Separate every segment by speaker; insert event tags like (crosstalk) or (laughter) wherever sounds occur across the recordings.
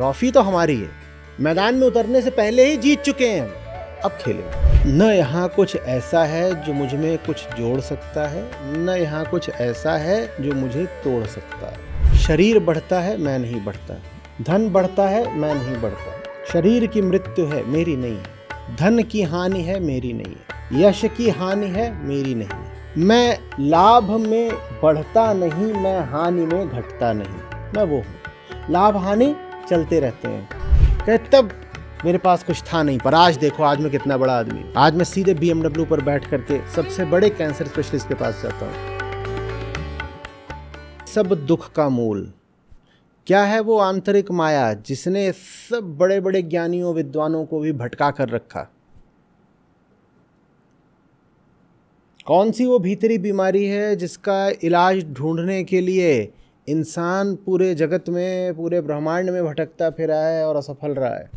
Speaker 1: Trophy तो हमारी है मैदान में उतरने से पहले ही जीत चुके हैं हम अब खेलेंगे न यहाँ कुछ ऐसा है जो मुझ में कुछ जोड़ सकता है न यहाँ कुछ ऐसा है जो मुझे तोड़ सकता है शरीर बढ़ता है मैं नहीं बढ़ता धन बढ़ता है मैं नहीं बढ़ता शरीर की मृत्यु है मेरी नहीं है धन की हानि है मेरी नहीं है यश की हानि है मेरी नहीं है मैं लाभ में बढ़ता नहीं मैं हानि में घटता नहीं मैं वो हूँ लाभ हानि चलते रहते हैं कहे तब मेरे पास कुछ था नहीं पर आज देखो आज मैं कितना बड़ा आदमी आज मैं सीधे बी पर बैठ करके सबसे बड़े कैंसर स्पेशलिस्ट के पास जाता हूँ सब दुख का मूल क्या है वो आंतरिक माया जिसने सब बड़े बड़े ज्ञानियों विद्वानों को भी भटका कर रखा कौन सी वो भीतरी बीमारी है जिसका इलाज ढूंढने के लिए इंसान पूरे जगत में पूरे ब्रह्मांड में भटकता फिरा है और असफल रहा है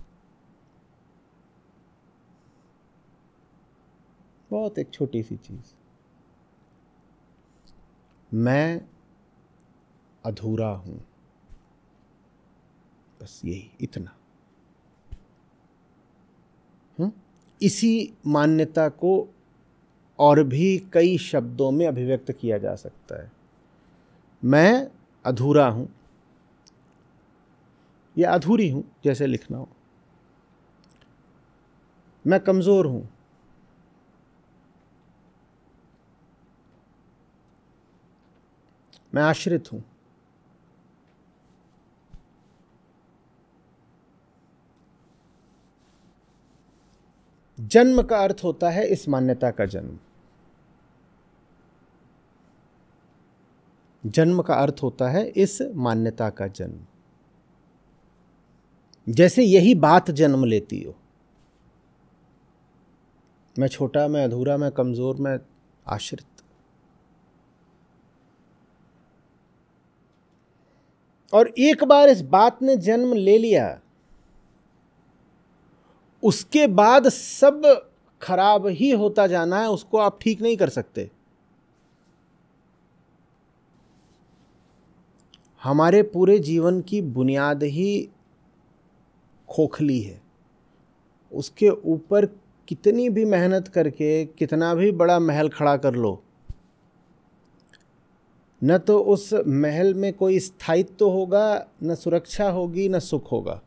Speaker 1: बहुत एक छोटी सी चीज़ मैं अधूरा हूं बस यही इतना हुँ? हम्म? इसी मान्यता को और भी कई शब्दों में अभिव्यक्त किया जा सकता है मैं अधूरा हूँ या अधूरी हूँ जैसे लिखना हो मैं कमज़ोर हूँ मैं आश्रित हूँ जन्म का अर्थ होता है इस मान्यता का जन्म जन्म का अर्थ होता है इस मान्यता का जन्म जैसे यही बात जन्म लेती हो मैं छोटा मैं अधूरा मैं कमज़ोर मैं आश्रित और एक बार इस बात ने जन्म ले लिया उसके बाद सब खराब ही होता जाना है उसको आप ठीक नहीं कर सकते हमारे पूरे जीवन की बुनियाद ही खोखली है उसके ऊपर कितनी भी मेहनत करके कितना भी बड़ा महल खड़ा कर लो न तो उस महल में कोई स्थायित्व तो होगा न सुरक्षा होगी न सुख होगा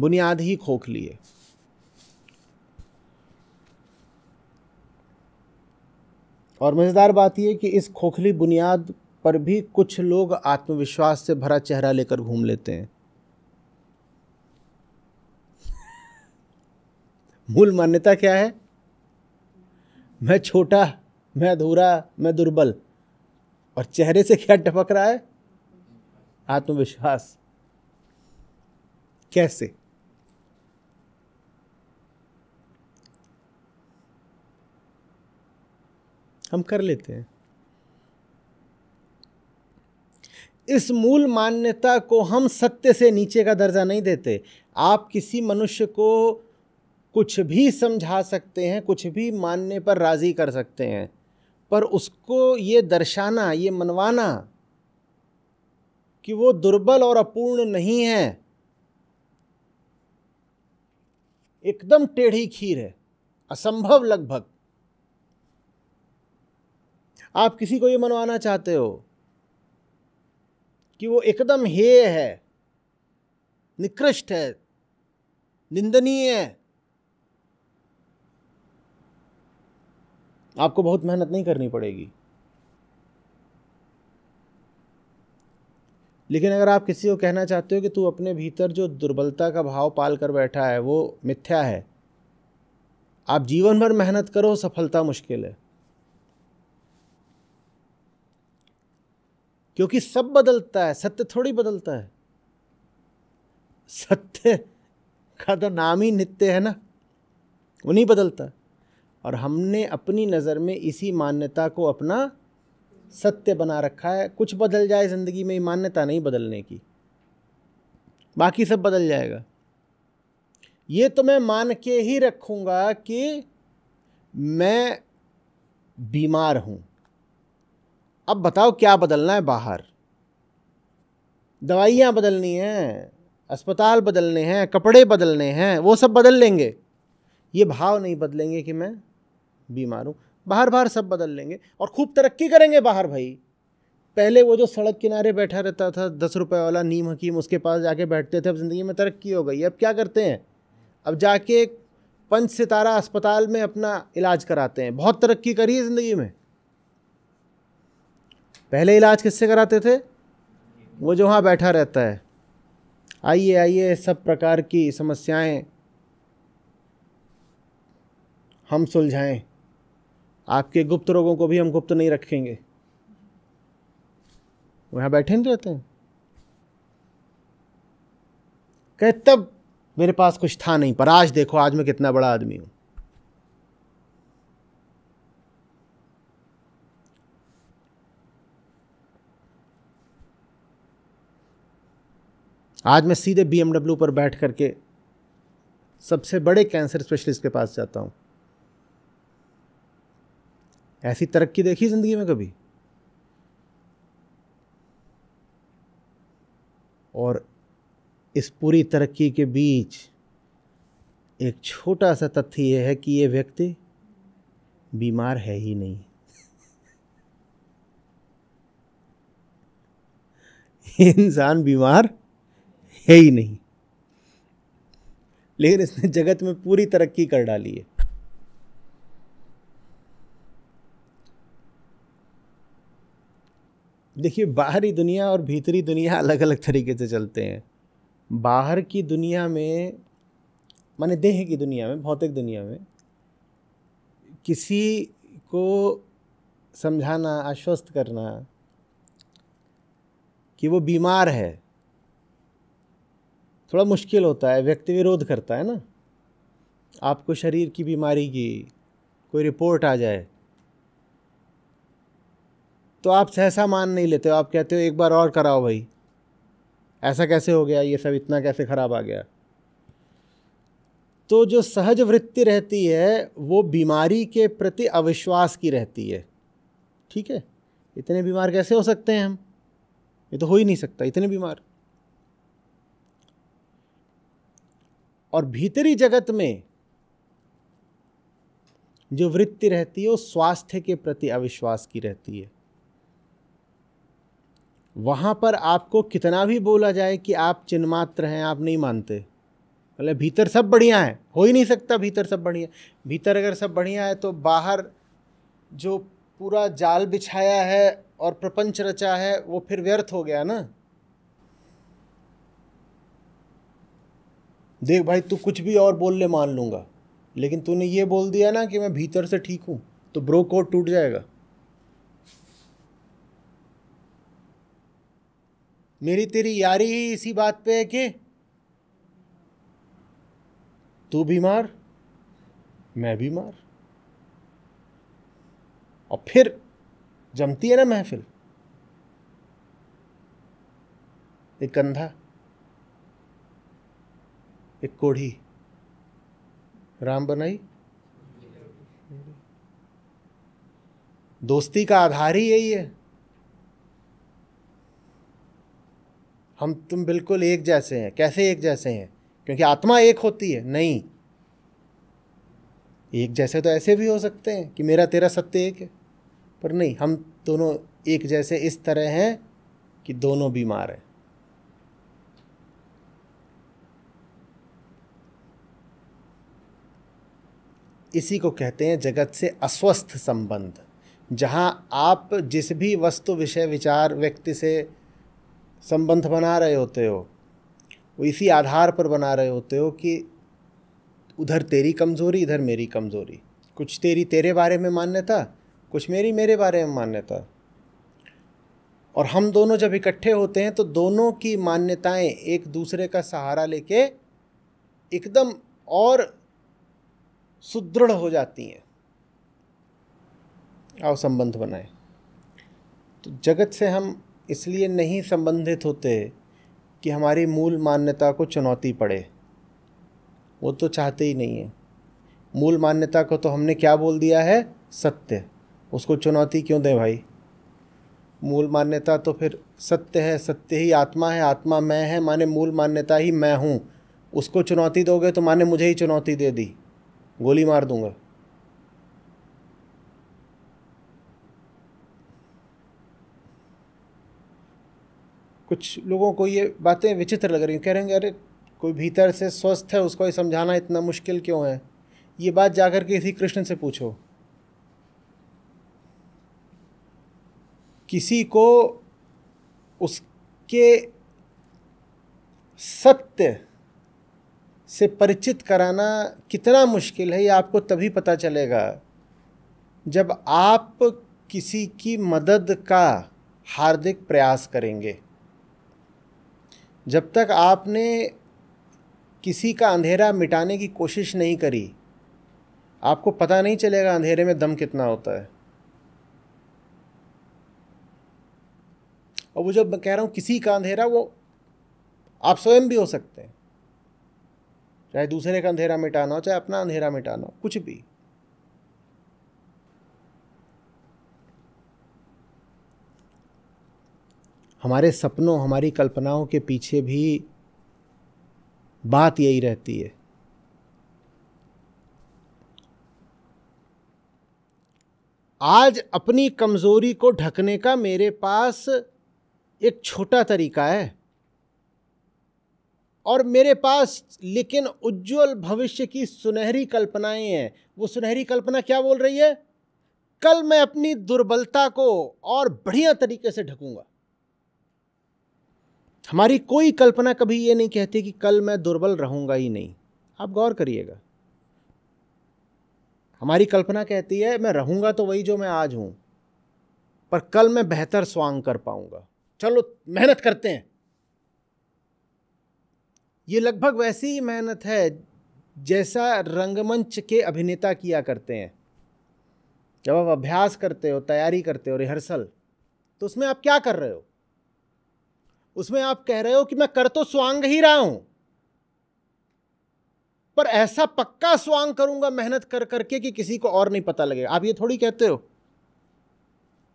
Speaker 1: बुनियाद ही खोखली है और मज़ेदार बात यह कि इस खोखली बुनियाद पर भी कुछ लोग आत्मविश्वास से भरा चेहरा लेकर घूम लेते हैं मूल मान्यता क्या है मैं छोटा मैं अधूरा मैं दुर्बल और चेहरे से क्या टपक रहा है आत्मविश्वास कैसे हम कर लेते हैं इस मूल मान्यता को हम सत्य से नीचे का दर्जा नहीं देते आप किसी मनुष्य को कुछ भी समझा सकते हैं कुछ भी मानने पर राज़ी कर सकते हैं पर उसको ये दर्शाना ये मनवाना कि वो दुर्बल और अपूर्ण नहीं है एकदम टेढ़ी खीर है असंभव लगभग आप किसी को ये मनवाना चाहते हो कि वो एकदम हेय है निकृष्ट है निंदनीय है आपको बहुत मेहनत नहीं करनी पड़ेगी लेकिन अगर आप किसी को कहना चाहते हो कि तू अपने भीतर जो दुर्बलता का भाव पाल कर बैठा है वो मिथ्या है आप जीवन भर मेहनत करो सफलता मुश्किल है क्योंकि सब बदलता है सत्य थोड़ी बदलता है सत्य का तो नाम ही नित्य है ना वो नहीं बदलता और हमने अपनी नज़र में इसी मान्यता को अपना सत्य बना रखा है कुछ बदल जाए ज़िंदगी में मान्यता नहीं बदलने की बाकी सब बदल जाएगा ये तो मैं मान के ही रखूँगा कि मैं बीमार हूँ अब बताओ क्या बदलना है बाहर दवाइयाँ बदलनी हैं अस्पताल बदलने हैं कपड़े बदलने हैं वो सब बदल लेंगे ये भाव नहीं बदलेंगे कि मैं बीमार हूँ बाहर बाहर सब बदल लेंगे और खूब तरक्की करेंगे बाहर भाई पहले वो जो सड़क किनारे बैठा रहता था दस रुपये वाला नीम हकीम उसके पास जाके बैठते थे अब ज़िंदगी में तरक्की हो गई अब क्या करते हैं अब जाके पंच सितारा अस्पताल में अपना इलाज कराते हैं बहुत तरक्की करी है ज़िंदगी में पहले इलाज किससे कराते थे वो जो वहाँ बैठा रहता है आइए आइए सब प्रकार की समस्याएं हम सुलझाएं आपके गुप्त रोगों को भी हम गुप्त नहीं रखेंगे वो यहाँ बैठे नहीं रहते हैं कहे तब मेरे पास कुछ था नहीं पर आज देखो आज मैं कितना बड़ा आदमी हूँ आज मैं सीधे बी पर बैठ करके सबसे बड़े कैंसर स्पेशलिस्ट के पास जाता हूँ ऐसी तरक्की देखी ज़िंदगी में कभी और इस पूरी तरक्की के बीच एक छोटा सा तथ्य यह है कि ये व्यक्ति बीमार है ही नहीं (laughs) इंसान बीमार है ही नहीं लेकिन इसने जगत में पूरी तरक्की कर डाली है देखिए बाहरी दुनिया और भीतरी दुनिया अलग अलग तरीके से चलते हैं बाहर की दुनिया में माने देह की दुनिया में भौतिक दुनिया में किसी को समझाना आश्वस्त करना कि वो बीमार है थोड़ा मुश्किल होता है व्यक्ति विरोध करता है ना आपको शरीर की बीमारी की कोई रिपोर्ट आ जाए तो आप सहसा मान नहीं लेते हो आप कहते हो एक बार और कराओ भाई ऐसा कैसे हो गया ये सब इतना कैसे ख़राब आ गया तो जो सहज वृत्ति रहती है वो बीमारी के प्रति अविश्वास की रहती है ठीक है इतने बीमार कैसे हो सकते हैं हम ये तो हो ही नहीं सकता इतने बीमार और भीतरी जगत में जो वृत्ति रहती है वो स्वास्थ्य के प्रति अविश्वास की रहती है वहाँ पर आपको कितना भी बोला जाए कि आप चिन्मात्र हैं आप नहीं मानते मतलब भीतर सब बढ़िया है हो ही नहीं सकता भीतर सब बढ़िया भीतर अगर सब बढ़िया है तो बाहर जो पूरा जाल बिछाया है और प्रपंच रचा है वो फिर व्यर्थ हो गया ना देख भाई तू कुछ भी और बोल ले मान लूँगा लेकिन तूने ये बोल दिया ना कि मैं भीतर से ठीक हूँ तो ब्रो कोड टूट जाएगा मेरी तेरी यारी ही इसी बात पे है कि तू बीमार मैं बीमार और फिर जमती है ना महफिल एक कंधा एक कोढ़ी राम बनाई दोस्ती का आधार ही यही है हम तुम बिल्कुल एक जैसे हैं कैसे एक जैसे हैं क्योंकि आत्मा एक होती है नहीं एक जैसे तो ऐसे भी हो सकते हैं कि मेरा तेरा सत्य एक है पर नहीं हम दोनों एक जैसे इस तरह हैं कि दोनों बीमार हैं इसी को कहते हैं जगत से अस्वस्थ संबंध जहाँ आप जिस भी वस्तु विषय विचार व्यक्ति से संबंध बना रहे होते हो वो इसी आधार पर बना रहे होते हो कि उधर तेरी कमज़ोरी इधर मेरी कमज़ोरी कुछ तेरी तेरे बारे में मान्यता कुछ मेरी मेरे बारे में मान्यता और हम दोनों जब इकट्ठे होते हैं तो दोनों की मान्यताएं एक दूसरे का सहारा लेके एकदम और सुदृढ़ हो जाती हैं आओ संबंध बनाए तो जगत से हम इसलिए नहीं संबंधित होते कि हमारी मूल मान्यता को चुनौती पड़े वो तो चाहते ही नहीं है मूल मान्यता को तो हमने क्या बोल दिया है सत्य उसको चुनौती क्यों दें भाई मूल मान्यता तो फिर सत्य है सत्य ही आत्मा है आत्मा मैं है माने मूल मान्यता ही मैं हूँ उसको चुनौती दोगे तो माने मुझे ही चुनौती दे दी गोली मार दूंगा कुछ लोगों को ये बातें विचित्र लग रही कह रहे हैं अरे कोई भीतर से स्वस्थ है उसको ये समझाना इतना मुश्किल क्यों है ये बात जाकर के किसी कृष्ण से पूछो किसी को उसके सत्य से परिचित कराना कितना मुश्किल है ये आपको तभी पता चलेगा जब आप किसी की मदद का हार्दिक प्रयास करेंगे जब तक आपने किसी का अंधेरा मिटाने की कोशिश नहीं करी आपको पता नहीं चलेगा अंधेरे में दम कितना होता है और वो जब मैं कह रहा हूँ किसी का अंधेरा वो आप स्वयं भी हो सकते हैं चाहे दूसरे का अंधेरा मिटाना हो चाहे अपना अंधेरा मिटाना हो कुछ भी हमारे सपनों हमारी कल्पनाओं के पीछे भी बात यही रहती है आज अपनी कमज़ोरी को ढकने का मेरे पास एक छोटा तरीका है और मेरे पास लेकिन उज्जवल भविष्य की सुनहरी कल्पनाएं हैं वो सुनहरी कल्पना क्या बोल रही है कल मैं अपनी दुर्बलता को और बढ़िया तरीके से ढकूंगा हमारी कोई कल्पना कभी ये नहीं कहती कि कल मैं दुर्बल रहूंगा ही नहीं आप गौर करिएगा हमारी कल्पना कहती है मैं रहूंगा तो वही जो मैं आज हूं पर कल मैं बेहतर स्वांग कर पाऊंगा चलो मेहनत करते हैं ये लगभग वैसी ही मेहनत है जैसा रंगमंच के अभिनेता किया करते हैं जब आप अभ्यास करते हो तैयारी करते हो रिहर्सल तो उसमें आप क्या कर रहे हो उसमें आप कह रहे हो कि मैं कर तो स्वांग ही रहा हूं पर ऐसा पक्का स्वांग करूंगा मेहनत कर करके कि किसी को और नहीं पता लगेगा आप ये थोड़ी कहते हो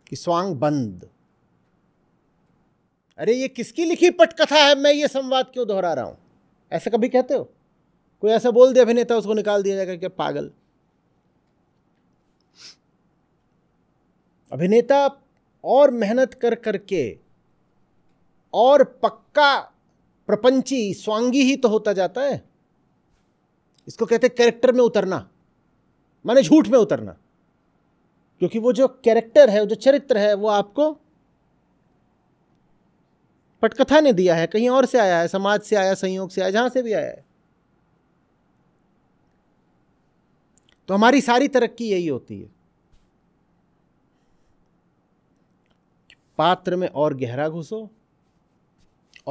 Speaker 1: कि स्वांग बंद अरे ये किसकी लिखी पटकथा है मैं ये संवाद क्यों दोहरा रहा हूं ऐसा कभी कहते हो कोई ऐसा बोल दे अभिनेता उसको निकाल दिया जाएगा क्या पागल अभिनेता और मेहनत कर करके और पक्का प्रपंची स्वांगी ही तो होता जाता है इसको कहते हैं कैरेक्टर में उतरना माने झूठ में उतरना क्योंकि वो जो कैरेक्टर है वो जो चरित्र है वो आपको पटकथा ने दिया है कहीं और से आया है समाज से आया संयोग से आया जहाँ से भी आया है तो हमारी सारी तरक्की यही होती है पात्र में और गहरा घुसो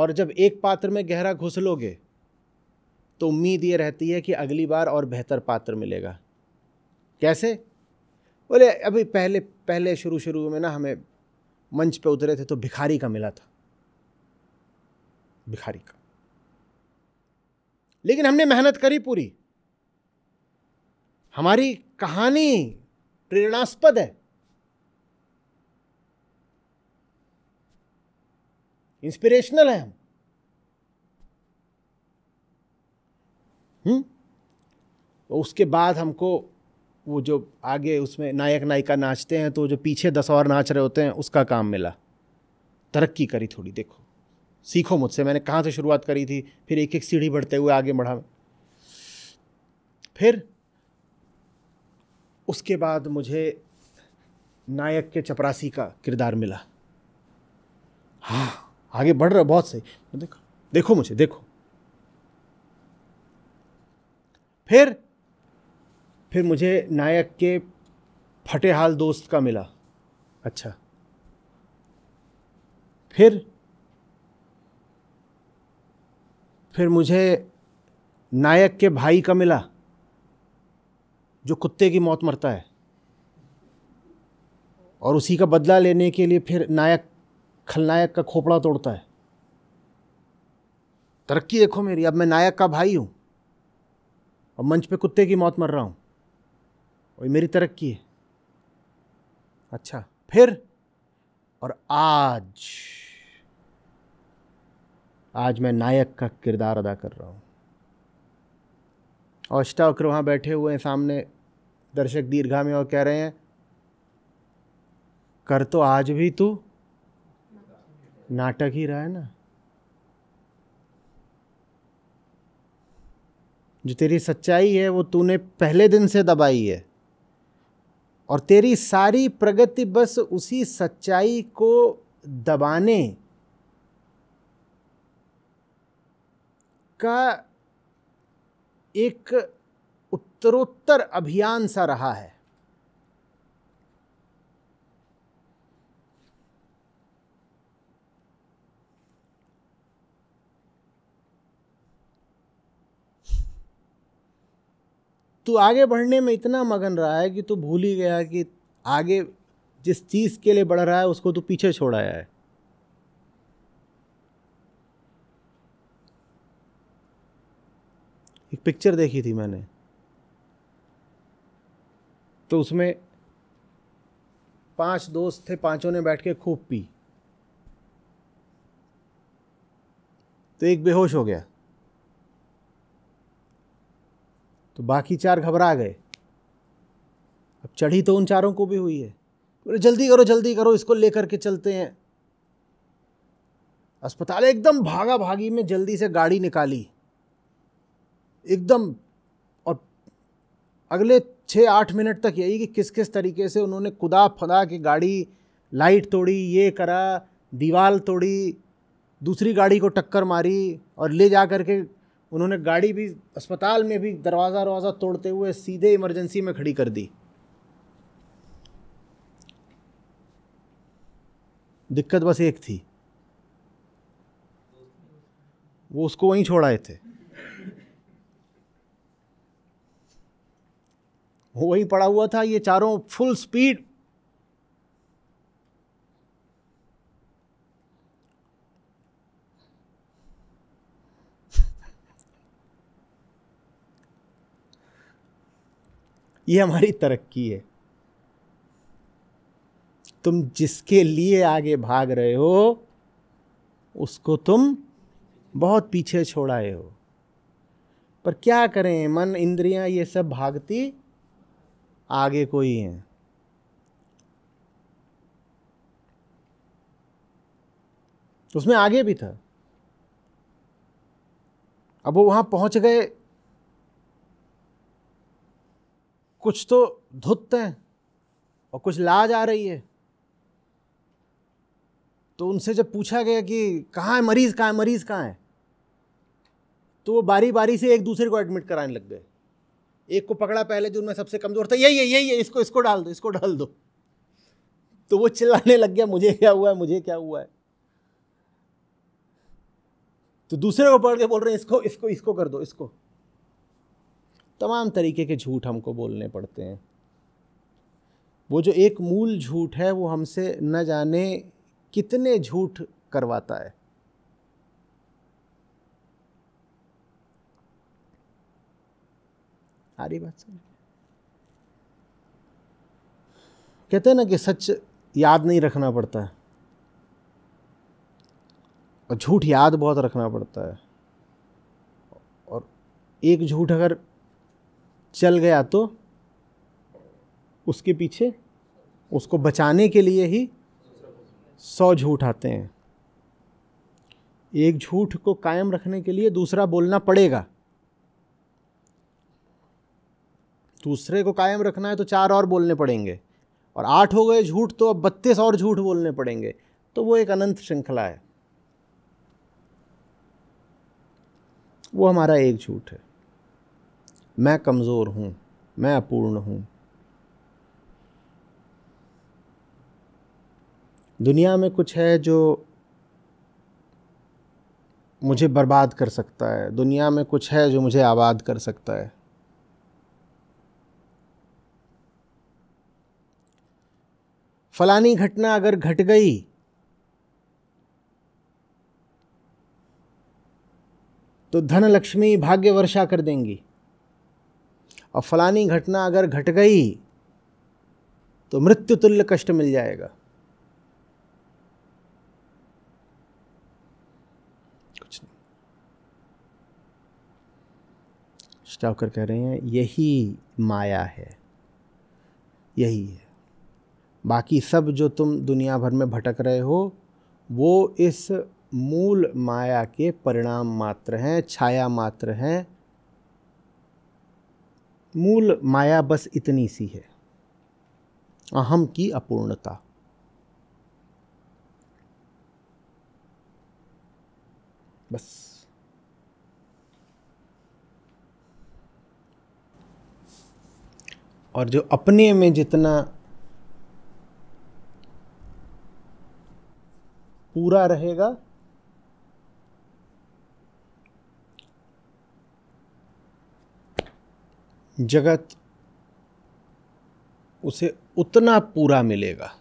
Speaker 1: और जब एक पात्र में गहरा घुस लोगे तो उम्मीद ये रहती है कि अगली बार और बेहतर पात्र मिलेगा कैसे बोले अभी पहले पहले शुरू शुरू में ना हमें मंच पे उतरे थे तो भिखारी का मिला था भिखारी का लेकिन हमने मेहनत करी पूरी हमारी कहानी प्रेरणास्पद है इंस्पिरेशनल है हम हुँ? हम्म? तो उसके बाद हमको वो जो आगे उसमें नायक नायिका नाचते हैं तो जो पीछे दस और नाच रहे होते हैं उसका काम मिला तरक्की करी थोड़ी देखो सीखो मुझसे मैंने कहाँ से शुरुआत करी थी फिर एक एक सीढ़ी बढ़ते हुए आगे बढ़ा फिर उसके बाद मुझे नायक के चपरासी का किरदार मिला हाँ आगे बढ़ रहा बहुत सही तो देखो देखो मुझे देखो फिर फिर मुझे नायक के फटेहाल दोस्त का मिला अच्छा फिर फिर मुझे नायक के भाई का मिला जो कुत्ते की मौत मरता है और उसी का बदला लेने के लिए फिर नायक खलनायक का खोपड़ा तोड़ता है तरक्की देखो मेरी अब मैं नायक का भाई हूँ और मंच पे कुत्ते की मौत मर रहा हूँ और मेरी तरक्की है अच्छा फिर और आज आज मैं नायक का किरदार अदा कर रहा हूँ और अष्टावक्र वहाँ बैठे हुए हैं सामने दर्शक दीर्घा में और कह रहे हैं कर तो आज भी तू नाटक ही रहा है ना जो तेरी सच्चाई है वो तूने पहले दिन से दबाई है और तेरी सारी प्रगति बस उसी सच्चाई को दबाने इसका एक उत्तरोत्तर अभियान सा रहा है तू आगे बढ़ने में इतना मगन रहा है कि तू भूल ही गया कि आगे जिस चीज़ के लिए बढ़ रहा है उसको तू पीछे छोड़ आया है एक पिक्चर देखी थी मैंने तो उसमें पांच दोस्त थे पांचों ने बैठ के खूब पी तो एक बेहोश हो गया तो बाकी चार घबरा गए अब चढ़ी तो उन चारों को भी हुई है बोले जल्दी करो जल्दी करो इसको लेकर के चलते हैं अस्पताल एकदम भागा भागी में जल्दी से गाड़ी निकाली एकदम और अगले छः आठ मिनट तक यही कि किस किस तरीके से उन्होंने खुदा फदा के गाड़ी लाइट तोड़ी ये करा दीवार तोड़ी दूसरी गाड़ी को टक्कर मारी और ले जा कर के उन्होंने गाड़ी भी अस्पताल में भी दरवाज़ा दरवाज़ा तोड़ते हुए सीधे इमरजेंसी में खड़ी कर दी दिक्कत बस एक थी वो उसको वहीं छोड़ आए थे वही पड़ा हुआ था ये चारों फुल स्पीड ये हमारी तरक्की है तुम जिसके लिए आगे भाग रहे हो उसको तुम बहुत पीछे छोड़ाए हो पर क्या करें मन इंद्रियां ये सब भागती आगे कोई है उसमें आगे भी था अब वो वहाँ पहुंच गए कुछ तो धुत हैं और कुछ लाज आ रही है तो उनसे जब पूछा गया कि कहाँ है मरीज़ कहाँ है मरीज़ कहाँ है तो वो बारी बारी से एक दूसरे को एडमिट कराने लग गए एक को पकड़ा पहले जो मैं सबसे कमज़ोर था यही है यही है इसको इसको डाल दो इसको डाल दो तो वो चिल्लाने लग गया मुझे क्या हुआ है मुझे क्या हुआ है तो दूसरे को पकड़ के बोल रहे हैं इसको इसको इसको कर दो इसको तमाम तरीके के झूठ हमको बोलने पड़ते हैं वो जो एक मूल झूठ है वो हमसे न जाने कितने झूठ करवाता है सारी बात समझ कहते हैं ना कि सच याद नहीं रखना पड़ता है और झूठ याद बहुत रखना पड़ता है और एक झूठ अगर चल गया तो उसके पीछे उसको बचाने के लिए ही सौ झूठ आते हैं एक झूठ को कायम रखने के लिए दूसरा बोलना पड़ेगा दूसरे को कायम रखना है तो चार और बोलने पड़ेंगे और आठ हो गए झूठ तो अब बत्तीस और झूठ बोलने पड़ेंगे तो वो एक अनंत श्रृंखला है वो हमारा एक झूठ है मैं कमज़ोर हूँ मैं अपूर्ण हूँ दुनिया में कुछ है जो मुझे बर्बाद कर सकता है दुनिया में कुछ है जो मुझे आबाद कर सकता है फलानी घटना अगर घट गई तो धन लक्ष्मी भाग्य वर्षा कर देंगी और फलानी घटना अगर घट गई तो मृत्यु तुल्य कष्ट मिल जाएगा कुछ नहीं कह रहे हैं यही माया है यही है बाकी सब जो तुम दुनिया भर में भटक रहे हो वो इस मूल माया के परिणाम मात्र हैं छाया मात्र हैं मूल माया बस इतनी सी है अहम की अपूर्णता बस और जो अपने में जितना पूरा रहेगा जगत उसे उतना पूरा मिलेगा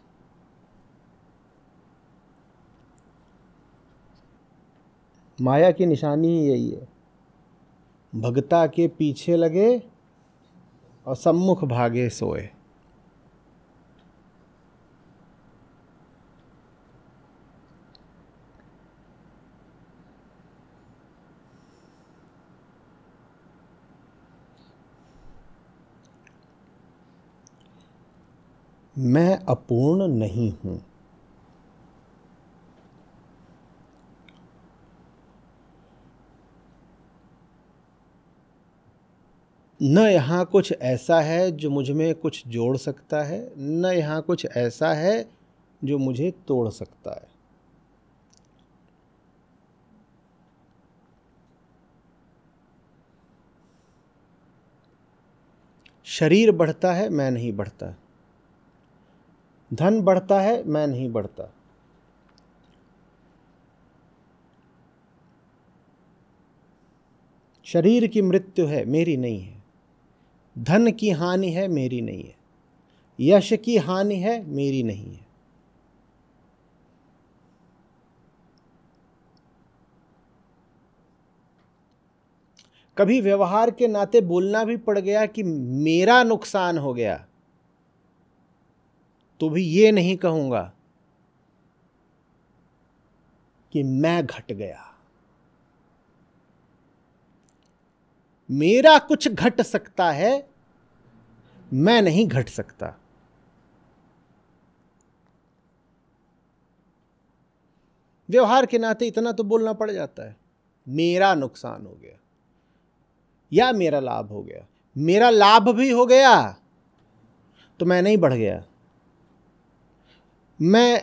Speaker 1: माया की निशानी ही यही है भगता के पीछे लगे और सम्मुख भागे सोए मैं अपूर्ण नहीं हूं न यहाँ कुछ ऐसा है जो मुझ में कुछ जोड़ सकता है न यहाँ कुछ ऐसा है जो मुझे तोड़ सकता है शरीर बढ़ता है मैं नहीं बढ़ता धन बढ़ता है मैं नहीं बढ़ता शरीर की मृत्यु है मेरी नहीं है धन की हानि है मेरी नहीं है यश की हानि है मेरी नहीं है कभी व्यवहार के नाते बोलना भी पड़ गया कि मेरा नुकसान हो गया तो भी ये नहीं कहूंगा कि मैं घट गया मेरा कुछ घट सकता है मैं नहीं घट सकता व्यवहार के नाते इतना तो बोलना पड़ जाता है मेरा नुकसान हो गया या मेरा लाभ हो गया मेरा लाभ भी हो गया तो मैं नहीं बढ़ गया मैं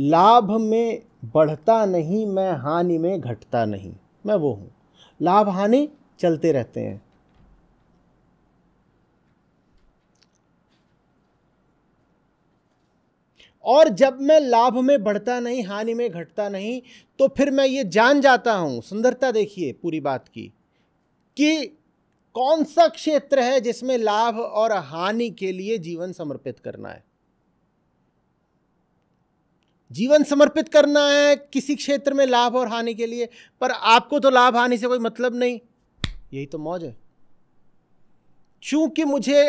Speaker 1: लाभ में बढ़ता नहीं मैं हानि में घटता नहीं मैं वो हूँ लाभ हानि चलते रहते हैं और जब मैं लाभ में बढ़ता नहीं हानि में घटता नहीं तो फिर मैं ये जान जाता हूँ सुंदरता देखिए पूरी बात की कि कौन सा क्षेत्र है जिसमें लाभ और हानि के लिए जीवन समर्पित करना है जीवन समर्पित करना है किसी क्षेत्र में लाभ और हानि के लिए पर आपको तो लाभ हानि से कोई मतलब नहीं यही तो मौज है चूंकि मुझे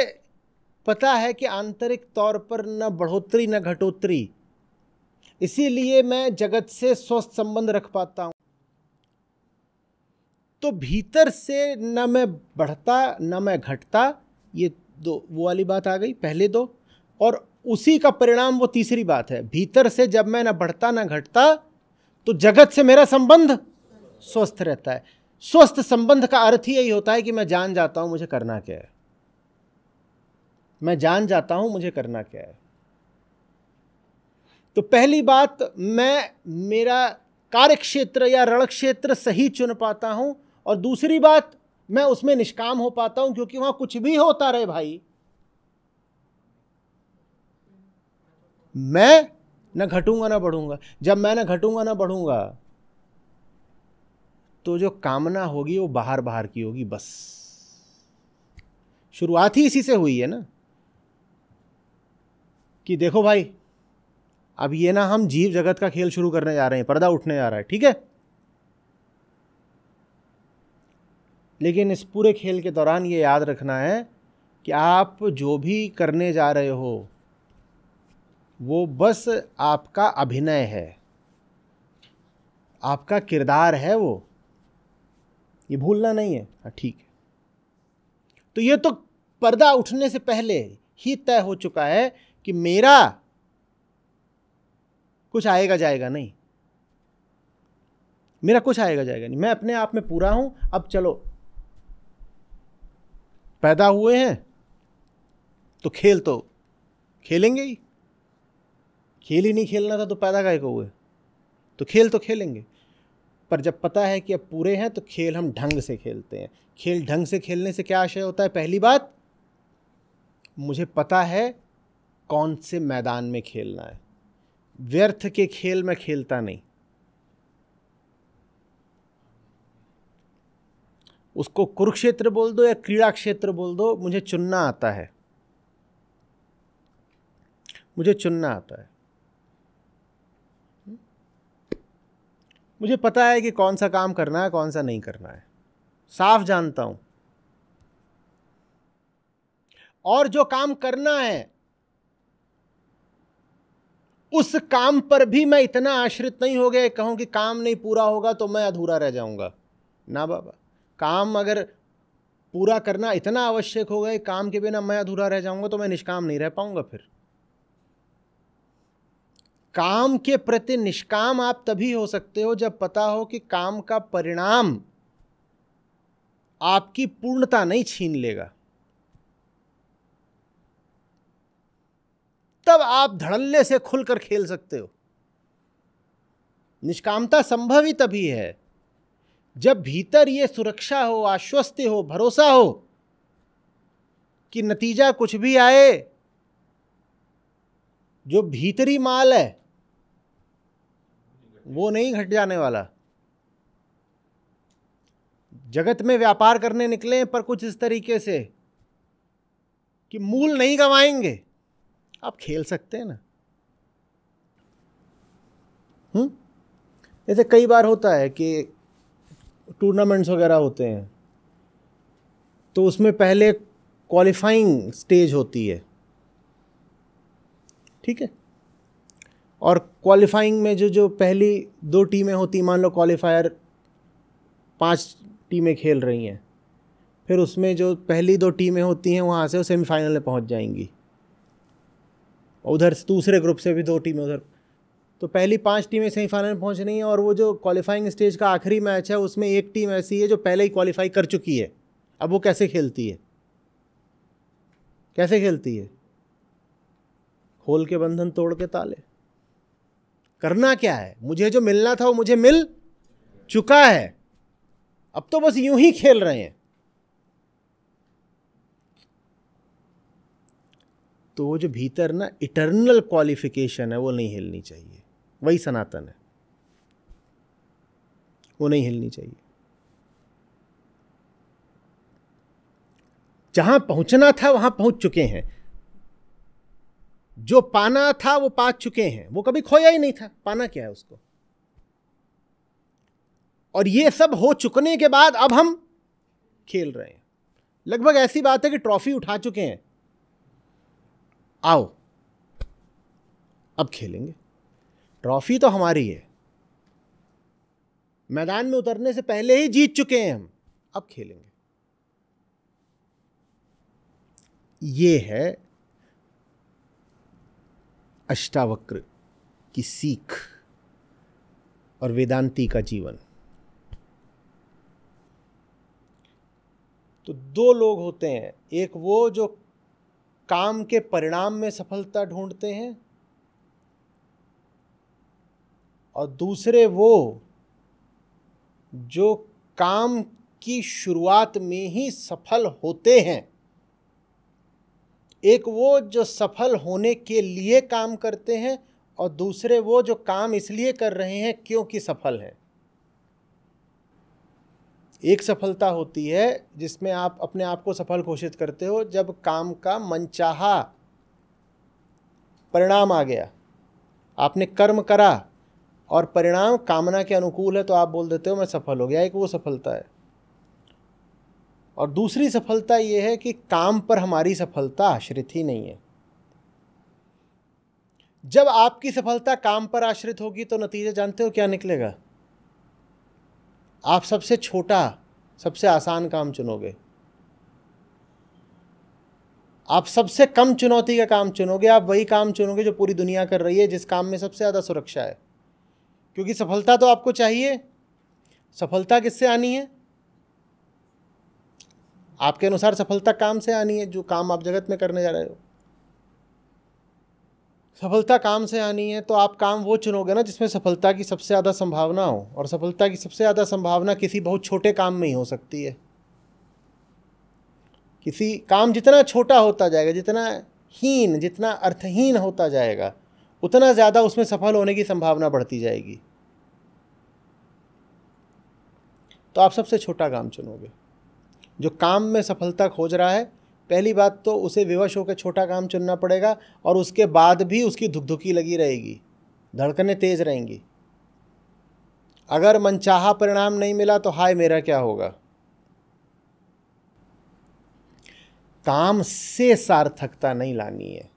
Speaker 1: पता है कि आंतरिक तौर पर न बढ़ोतरी न घटोतरी इसीलिए मैं जगत से स्वस्थ संबंध रख पाता हूं तो भीतर से न मैं बढ़ता न मैं घटता ये दो वो वाली बात आ गई पहले दो और उसी का परिणाम वो तीसरी बात है भीतर से जब मैं ना बढ़ता ना घटता तो जगत से मेरा संबंध स्वस्थ रहता है स्वस्थ संबंध का अर्थ ही यही होता है कि मैं जान जाता हूं मुझे करना क्या है मैं जान जाता हूं मुझे करना क्या है तो पहली बात मैं मेरा कार्य क्षेत्र या रण क्षेत्र सही चुन पाता हूं और दूसरी बात मैं उसमें निष्काम हो पाता हूं क्योंकि वहां कुछ भी होता रहे भाई मैं ना घटूंगा ना बढ़ूंगा जब मैं ना घटूंगा ना बढ़ूंगा तो जो कामना होगी वो बाहर बाहर की होगी बस शुरुआत ही इसी से हुई है ना कि देखो भाई अब ये ना हम जीव जगत का खेल शुरू करने जा रहे हैं पर्दा उठने जा रहा है ठीक है लेकिन इस पूरे खेल के दौरान ये याद रखना है कि आप जो भी करने जा रहे हो वो बस आपका अभिनय है आपका किरदार है वो ये भूलना नहीं है हाँ ठीक है तो ये तो पर्दा उठने से पहले ही तय हो चुका है कि मेरा कुछ आएगा जाएगा नहीं मेरा कुछ आएगा जाएगा नहीं मैं अपने आप में पूरा हूं अब चलो पैदा हुए हैं तो खेल तो खेलेंगे ही खेल ही नहीं खेलना था तो पैदा गए को हुए तो खेल तो खेलेंगे पर जब पता है कि अब पूरे हैं तो खेल हम ढंग से खेलते हैं खेल ढंग से खेलने से क्या आशय होता है पहली बात मुझे पता है कौन से मैदान में खेलना है व्यर्थ के खेल में खेलता नहीं उसको कुरुक्षेत्र बोल दो या क्रीड़ा क्षेत्र बोल दो मुझे चुनना आता है मुझे चुनना आता है मुझे पता है कि कौन सा काम करना है कौन सा नहीं करना है साफ जानता हूं और जो काम करना है उस काम पर भी मैं इतना आश्रित नहीं हो गया कहूँ कि काम नहीं पूरा होगा तो मैं अधूरा रह जाऊंगा ना बाबा काम अगर पूरा करना इतना आवश्यक होगा काम के बिना मैं अधूरा रह जाऊँगा तो मैं निष्काम नहीं रह पाऊंगा फिर काम के प्रति निष्काम आप तभी हो सकते हो जब पता हो कि काम का परिणाम आपकी पूर्णता नहीं छीन लेगा तब आप धड़ल्ले से खुलकर खेल सकते हो निष्कामता संभव ही तभी है जब भीतर ये सुरक्षा हो आश्वस्ति हो भरोसा हो कि नतीजा कुछ भी आए जो भीतरी माल है वो नहीं घट जाने वाला जगत में व्यापार करने निकले पर कुछ इस तरीके से कि मूल नहीं गंवाएंगे आप खेल सकते हैं ना हम्म जैसे कई बार होता है कि टूर्नामेंट्स वगैरह होते हैं तो उसमें पहले क्वालिफाइंग स्टेज होती है ठीक है और क्वालिफाइंग में जो जो पहली दो टीमें होती मान लो क्वालिफायर पांच टीमें खेल रही हैं फिर उसमें जो पहली दो टीमें होती हैं वहाँ से वो सेमीफाइनल में पहुँच जाएंगी उधर दूसरे ग्रुप से भी दो टीमें उधर तो पहली पांच टीमें सेमीफाइनल में पहुँच रही हैं और वो जो क्वालिफाइंग स्टेज का आखिरी मैच है उसमें एक टीम ऐसी है जो पहले ही क्वालिफाई कर चुकी है अब वो कैसे खेलती है कैसे खेलती है खोल के बंधन तोड़ के ताले करना क्या है मुझे जो मिलना था वो मुझे मिल चुका है अब तो बस यूं ही खेल रहे हैं तो वो जो भीतर ना इटर्नल क्वालिफिकेशन है वो नहीं हिलनी चाहिए वही सनातन है वो नहीं हिलनी चाहिए जहां पहुंचना था वहां पहुंच चुके हैं जो पाना था वो पा चुके हैं वो कभी खोया ही नहीं था पाना क्या है उसको और ये सब हो चुकने के बाद अब हम खेल रहे हैं लगभग ऐसी बात है कि ट्रॉफी उठा चुके हैं आओ अब खेलेंगे ट्रॉफी तो हमारी है मैदान में उतरने से पहले ही जीत चुके हैं हम अब खेलेंगे ये है अष्टावक्र की सीख और वेदांती का जीवन तो दो लोग होते हैं एक वो जो काम के परिणाम में सफलता ढूंढते हैं और दूसरे वो जो काम की शुरुआत में ही सफल होते हैं एक वो जो सफल होने के लिए काम करते हैं और दूसरे वो जो काम इसलिए कर रहे हैं क्योंकि सफल हैं एक सफलता होती है जिसमें आप अपने आप को सफल घोषित करते हो जब काम का मनचाहा परिणाम आ गया आपने कर्म करा और परिणाम कामना के अनुकूल है तो आप बोल देते हो मैं सफल हो गया एक वो सफलता है और दूसरी सफलता ये है कि काम पर हमारी सफलता आश्रित ही नहीं है जब आपकी सफलता काम पर आश्रित होगी तो नतीजे जानते हो क्या निकलेगा आप सबसे छोटा सबसे आसान काम चुनोगे आप सबसे कम चुनौती का काम चुनोगे आप वही काम चुनोगे जो पूरी दुनिया कर रही है जिस काम में सबसे ज़्यादा सुरक्षा है क्योंकि सफलता तो आपको चाहिए सफलता किससे आनी है आपके अनुसार सफलता काम से आनी है जो काम आप जगत में करने जा रहे हो सफलता काम से आनी है तो आप काम वो चुनोगे ना जिसमें सफलता की सबसे ज़्यादा संभावना हो और सफलता की सबसे ज़्यादा संभावना किसी बहुत छोटे काम में ही हो सकती है किसी काम जितना छोटा होता जाएगा जितना हीन जितना अर्थहीन होता जाएगा उतना ज़्यादा उसमें सफल होने की संभावना बढ़ती जाएगी तो आप सबसे छोटा काम चुनोगे जो काम में सफलता खोज रहा है पहली बात तो उसे विवश होकर छोटा काम चुनना पड़ेगा और उसके बाद भी उसकी धुकधुकी लगी रहेगी धड़कने तेज़ रहेंगी अगर मनचाहा परिणाम नहीं मिला तो हाय मेरा क्या होगा काम से सार्थकता नहीं लानी है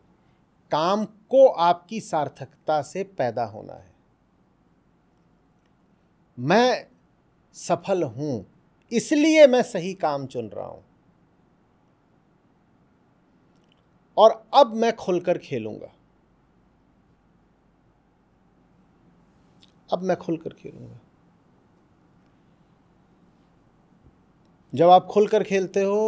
Speaker 1: काम को आपकी सार्थकता से पैदा होना है मैं सफल हूं इसलिए मैं सही काम चुन रहा हूं और अब मैं खुलकर खेलूंगा अब मैं खुलकर खेलूंगा जब आप खुलकर खेलते हो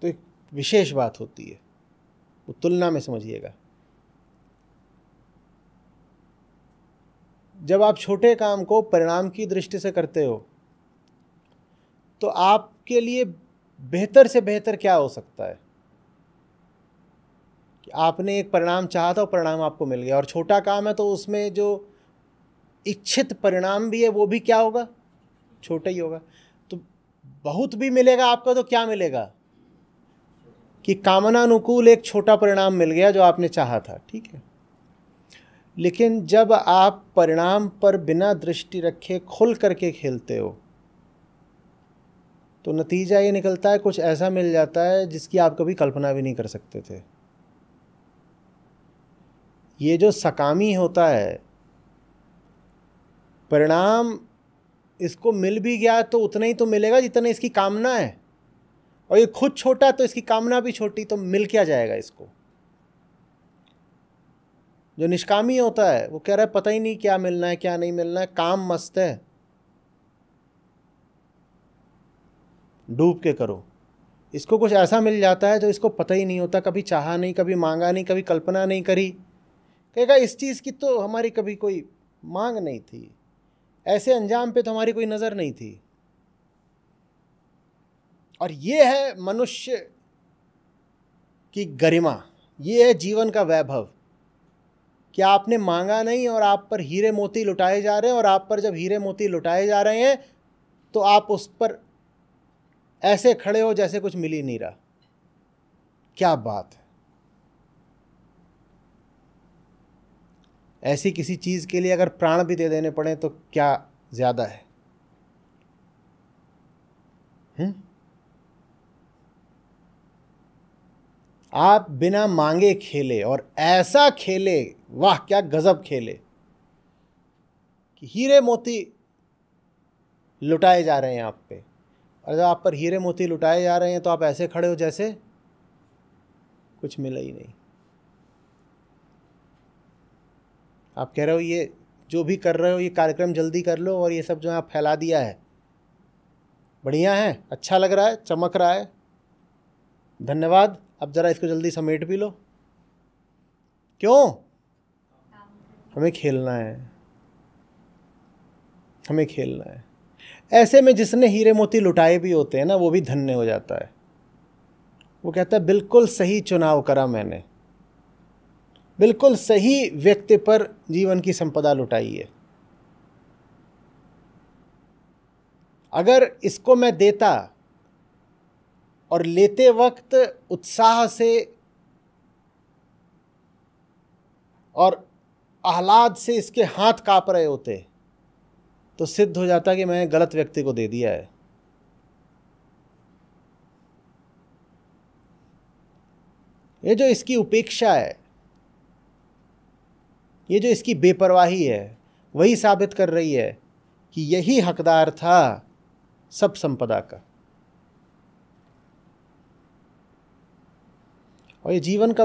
Speaker 1: तो एक विशेष बात होती है वो तुलना में समझिएगा जब आप छोटे काम को परिणाम की दृष्टि से करते हो तो आपके लिए बेहतर से बेहतर क्या हो सकता है कि आपने एक परिणाम चाहा था और परिणाम आपको मिल गया और छोटा काम है तो उसमें जो इच्छित परिणाम भी है वो भी क्या होगा छोटा ही होगा तो बहुत भी मिलेगा आपका तो क्या मिलेगा कि कामना अनुकूल एक छोटा परिणाम मिल गया जो आपने चाहा था ठीक है लेकिन जब आप परिणाम पर बिना दृष्टि रखे खुल करके खेलते हो तो नतीजा ये निकलता है कुछ ऐसा मिल जाता है जिसकी आप कभी कल्पना भी नहीं कर सकते थे ये जो सकामी होता है परिणाम इसको मिल भी गया तो उतना ही तो मिलेगा जितना इसकी कामना है और ये खुद छोटा तो इसकी कामना भी छोटी तो मिल क्या जाएगा इसको जो निष्कामी होता है वो कह रहा है पता ही नहीं क्या मिलना है क्या नहीं मिलना है काम मस्त है डूब के करो इसको कुछ ऐसा मिल जाता है जो इसको पता ही नहीं होता कभी चाहा नहीं कभी मांगा नहीं कभी कल्पना नहीं करी कहेगा इस चीज़ की तो हमारी कभी कोई मांग नहीं थी ऐसे अंजाम पे तो हमारी कोई नज़र नहीं थी और ये है मनुष्य की गरिमा ये है जीवन का वैभव कि आपने मांगा नहीं और आप पर हीरे मोती लुटाए जा रहे हैं और आप पर जब हीरे मोती लुटाए जा रहे हैं तो आप उस पर ऐसे खड़े हो जैसे कुछ मिल ही नहीं रहा क्या बात है ऐसी किसी चीज़ के लिए अगर प्राण भी दे देने पड़े तो क्या ज़्यादा है हुँ? हम्म? आप बिना मांगे खेले और ऐसा खेले वाह क्या गज़ब खेले कि हीरे मोती लुटाए जा रहे हैं आप पे और जब आप पर हीरे मोती लुटाए जा रहे हैं तो आप ऐसे खड़े हो जैसे कुछ मिला ही नहीं आप कह रहे हो ये जो भी कर रहे हो ये कार्यक्रम जल्दी कर लो और ये सब जो है आप फैला दिया है बढ़िया है अच्छा लग रहा है चमक रहा है धन्यवाद अब ज़रा इसको जल्दी समेट भी लो क्यों हमें खेलना है हमें खेलना है ऐसे में जिसने हीरे मोती लुटाए भी होते हैं ना वो भी धन्य हो जाता है वो कहता है बिल्कुल सही चुनाव करा मैंने बिल्कुल सही व्यक्ति पर जीवन की संपदा लुटाई है अगर इसको मैं देता और लेते वक्त उत्साह से और आह्लाद से इसके हाथ काँप रहे होते तो सिद्ध हो जाता कि मैंने गलत व्यक्ति को दे दिया है ये जो इसकी उपेक्षा है ये जो इसकी बेपरवाही है वही साबित कर रही है कि यही हकदार था सब संपदा का और ये जीवन का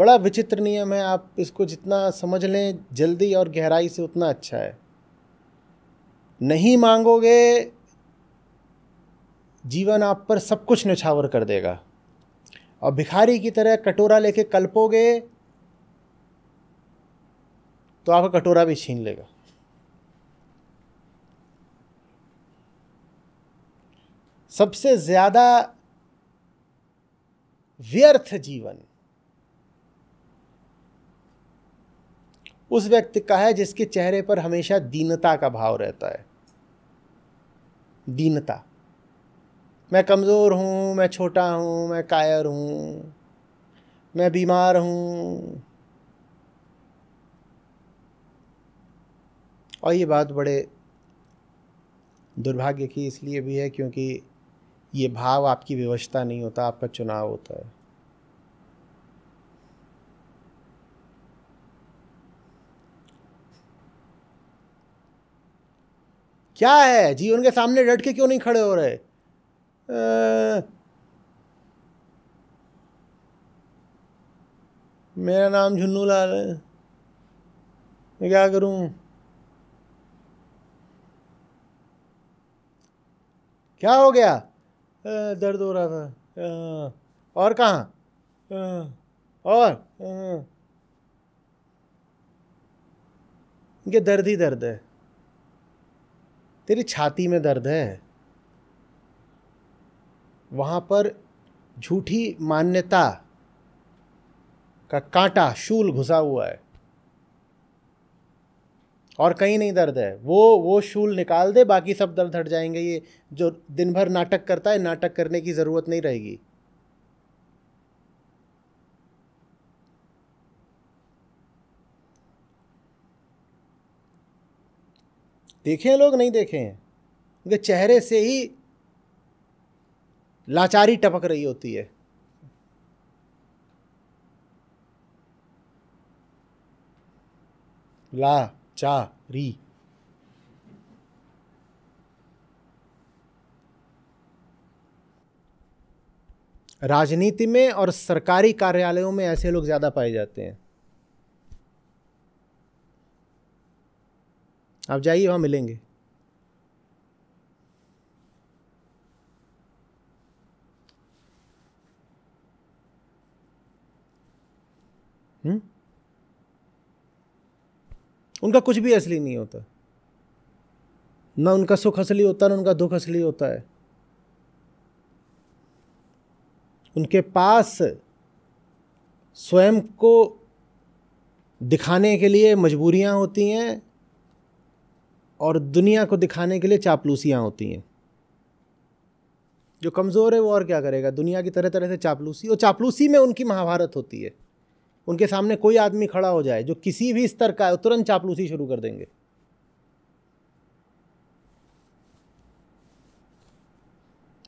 Speaker 1: बड़ा विचित्र नियम है आप इसको जितना समझ लें जल्दी और गहराई से उतना अच्छा है नहीं मांगोगे जीवन आप पर सब कुछ निछावर कर देगा और भिखारी की तरह कटोरा लेके कल्पोगे तो आपका कटोरा भी छीन लेगा सबसे ज़्यादा व्यर्थ जीवन उस व्यक्ति का है जिसके चेहरे पर हमेशा दीनता का भाव रहता है दीनता मैं कमज़ोर हूँ मैं छोटा हूँ मैं कायर हूँ मैं बीमार हूँ और ये बात बड़े दुर्भाग्य की इसलिए भी है क्योंकि ये भाव आपकी व्यवस्था नहीं होता आपका चुनाव होता है क्या है जीवन के सामने डट के क्यों नहीं खड़े हो रहे आ, मेरा नाम झुन्नू लाल है मैं क्या करूं क्या हो गया आ, दर्द हो रहा था आ, और कहाँ और इनके दर्द ही दर्द है तेरी छाती में दर्द है वहाँ पर झूठी मान्यता का कांटा शूल घुसा हुआ है और कहीं नहीं दर्द है वो वो शूल निकाल दे बाकी सब दर्द हट जाएंगे ये जो दिन भर नाटक करता है नाटक करने की ज़रूरत नहीं रहेगी देखे हैं लोग नहीं देखे हैं उनके चेहरे से ही लाचारी टपक रही होती है ला चा री राजनीति में और सरकारी कार्यालयों में ऐसे लोग ज़्यादा पाए जाते हैं आप जाइए वहाँ मिलेंगे हुँ? हम्म? उनका कुछ भी असली नहीं होता ना उनका सुख असली होता ना उनका दुख असली होता है उनके पास स्वयं को दिखाने के लिए मजबूरियां होती हैं और दुनिया को दिखाने के लिए चापलूसियाँ होती हैं जो कमज़ोर है वो और क्या करेगा दुनिया की तरह तरह से चापलूसी और चापलूसी में उनकी महाभारत होती है उनके सामने कोई आदमी खड़ा हो जाए जो किसी भी स्तर का है तुरंत चापलूसी शुरू कर देंगे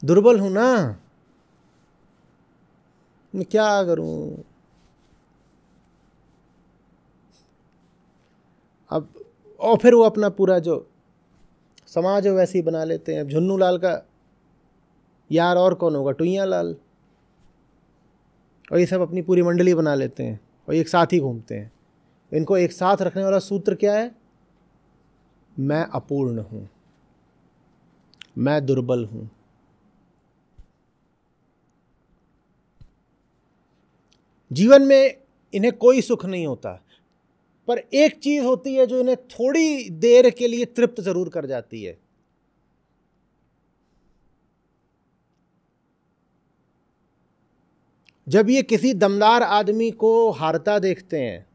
Speaker 1: दुर्बल हूँ ना मैं क्या करूँ अब और फिर वो अपना पूरा जो समाज है वैसे ही बना लेते हैं झुन्नू लाल का यार और कौन होगा टुइया लाल और ये सब अपनी पूरी मंडली बना लेते हैं और एक साथ ही घूमते हैं इनको एक साथ रखने वाला सूत्र क्या है मैं अपूर्ण हूँ मैं दुर्बल हूँ जीवन में इन्हें कोई सुख नहीं होता पर एक चीज़ होती है जो इन्हें थोड़ी देर के लिए तृप्त ज़रूर कर जाती है जब ये किसी दमदार आदमी को हारता देखते हैं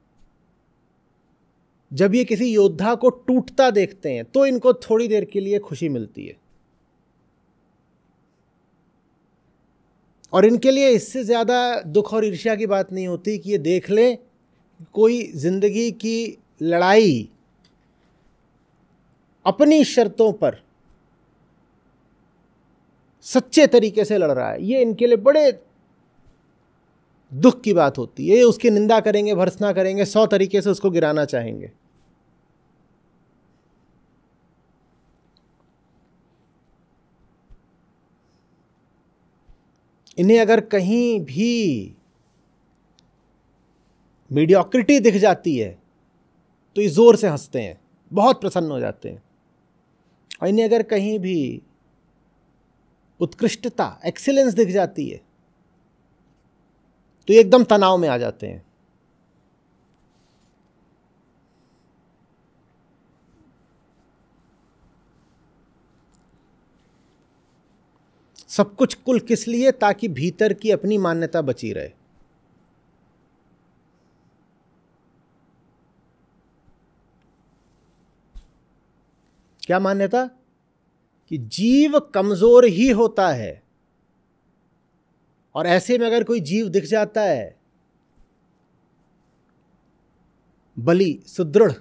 Speaker 1: जब ये किसी योद्धा को टूटता देखते हैं तो इनको थोड़ी देर के लिए खुशी मिलती है और इनके लिए इससे ज़्यादा दुख और ईर्ष्या की बात नहीं होती कि ये देख लें कोई ज़िंदगी की लड़ाई अपनी शर्तों पर सच्चे तरीके से लड़ रहा है ये इनके लिए बड़े दुख की बात होती है ये उसकी निंदा करेंगे भर्सना करेंगे सौ तरीके से उसको गिराना चाहेंगे इन्हें अगर कहीं भी मीडियोक्रिटी दिख जाती है तो ये ज़ोर से हंसते हैं बहुत प्रसन्न हो जाते हैं और इन्हें अगर कहीं भी उत्कृष्टता एक्सीलेंस दिख जाती है तो ये एकदम तनाव में आ जाते हैं सब कुछ कुल किस लिए ताकि भीतर की अपनी मान्यता बची रहे क्या मान्यता कि जीव कमज़ोर ही होता है और ऐसे में अगर कोई जीव दिख जाता है बली सुदृढ़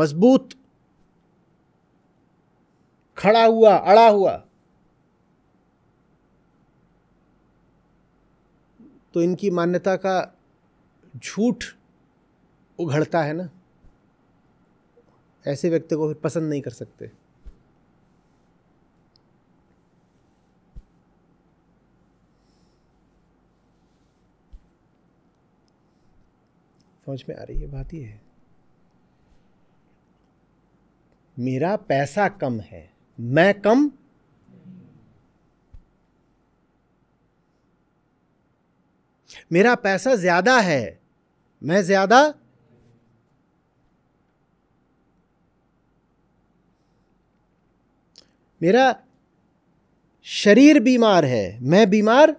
Speaker 1: मजबूत खड़ा हुआ अड़ा हुआ तो इनकी मान्यता का झूठ उघड़ता है ना ऐसे व्यक्ति को फिर पसंद नहीं कर सकते समझ में आ रही है बात ही है मेरा पैसा कम है मैं कम मेरा पैसा ज्यादा है मैं ज्यादा मेरा शरीर बीमार है मैं बीमार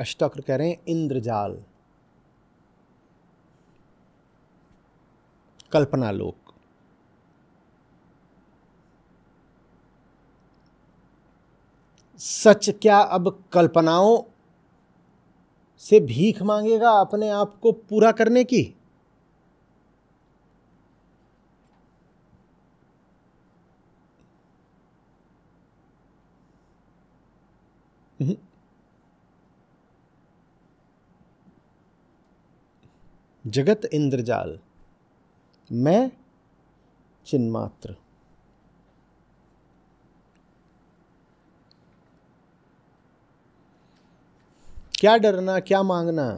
Speaker 1: अष्टक्र कह रहे हैं इंद्रजाल कल्पना लोक सच क्या अब कल्पनाओं से भीख मांगेगा अपने आप को पूरा करने की हम्म। जगत इंद्रजाल मैं चिन्मात्र क्या डरना क्या मांगना